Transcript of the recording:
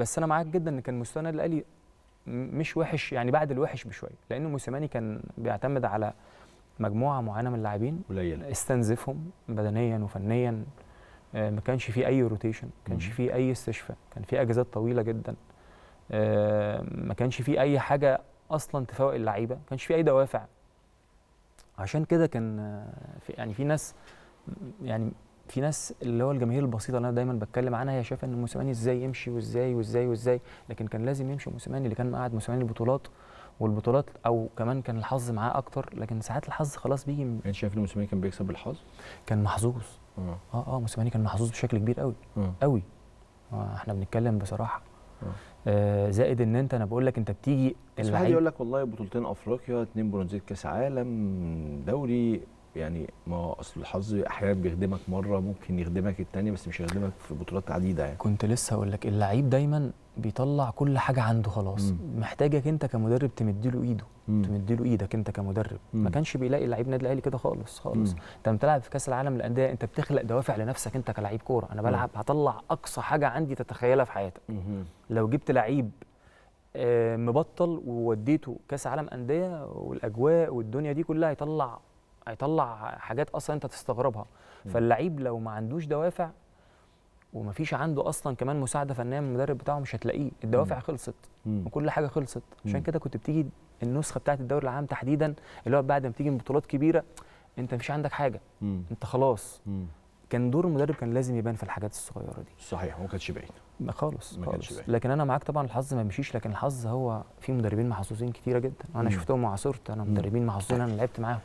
بس انا معاك جدا ان كان مستوى الاهلي مش وحش يعني بعد الوحش بشويه لان موسيماني كان بيعتمد على مجموعه معينه من اللاعبين قليله استنزفهم بدنيا وفنيا آه، ما كانش فيه اي روتيشن ما كانش فيه اي استشفاء كان فيه اجازات طويله جدا آه، ما كانش فيه اي حاجه اصلا تفوق اللعيبه ما كانش فيه اي دوافع عشان كده كان آه، في يعني في ناس يعني في ناس اللي هو الجماهير البسيطه اللي انا دايما بتكلم عنها هي شايفه ان موسيماني ازاي يمشي وازاي وازاي وازاي لكن كان لازم يمشي موسيماني اللي كان قاعد موسيماني البطولات والبطولات او كمان كان الحظ معاه اكتر لكن ساعات الحظ خلاص بيجي انت يعني شايف ان موسيماني كان بيكسب بالحظ؟ كان محظوظ اه اه, آه، موسيماني كان محظوظ بشكل كبير قوي أوه. قوي آه احنا بنتكلم بصراحه آه. آه زائد ان انت انا بقول لك انت بتيجي اللعيب يقول لك والله بطولتين افريقيا اثنين برونزيه كاس عالم دوري يعني ما اصل الحظ احيانا بيخدمك مره ممكن يخدمك الثانيه بس مش هيخدمك في بطولات عديده يعني كنت لسه هقول لك اللعيب دايما بيطلع كل حاجه عنده خلاص مم. محتاجك انت كمدرب له ايده له ايدك انت كمدرب مم. ما كانش بيلاقي لعيب نادي الاهلي كده خالص خالص انت بتلعب في كاس العالم للانديه انت بتخلق دوافع لنفسك انت كلاعب كوره انا بلعب هطلع اقصى حاجه عندي تتخيلها في حياتك مم. لو جبت لعيب آه، مبطل ووديته كاس عالم انديه والاجواء والدنيا دي كلها يطلع هيطلع حاجات اصلا انت تستغربها فاللعيب لو ما عندوش دوافع ومفيش عنده اصلا كمان مساعده فنيه من المدرب بتاعه مش هتلاقيه الدوافع مم. خلصت مم. وكل حاجه خلصت عشان كده كنت بتيجي النسخه بتاعه الدوري العام تحديدا اللي هو بعد ما بتيجي من بطولات كبيره انت مش عندك حاجه مم. انت خلاص مم. كان دور المدرب كان لازم يبان في الحاجات الصغيره دي صحيح ما كانش باين خالص ما خالص باين. لكن انا معاك طبعا الحظ ما بيمشيش لكن الحظ هو في مدربين محظوظين كتيره جدا انا مم. شفتهم مع صورت انا مدربين محظوظين انا لعبت معاهم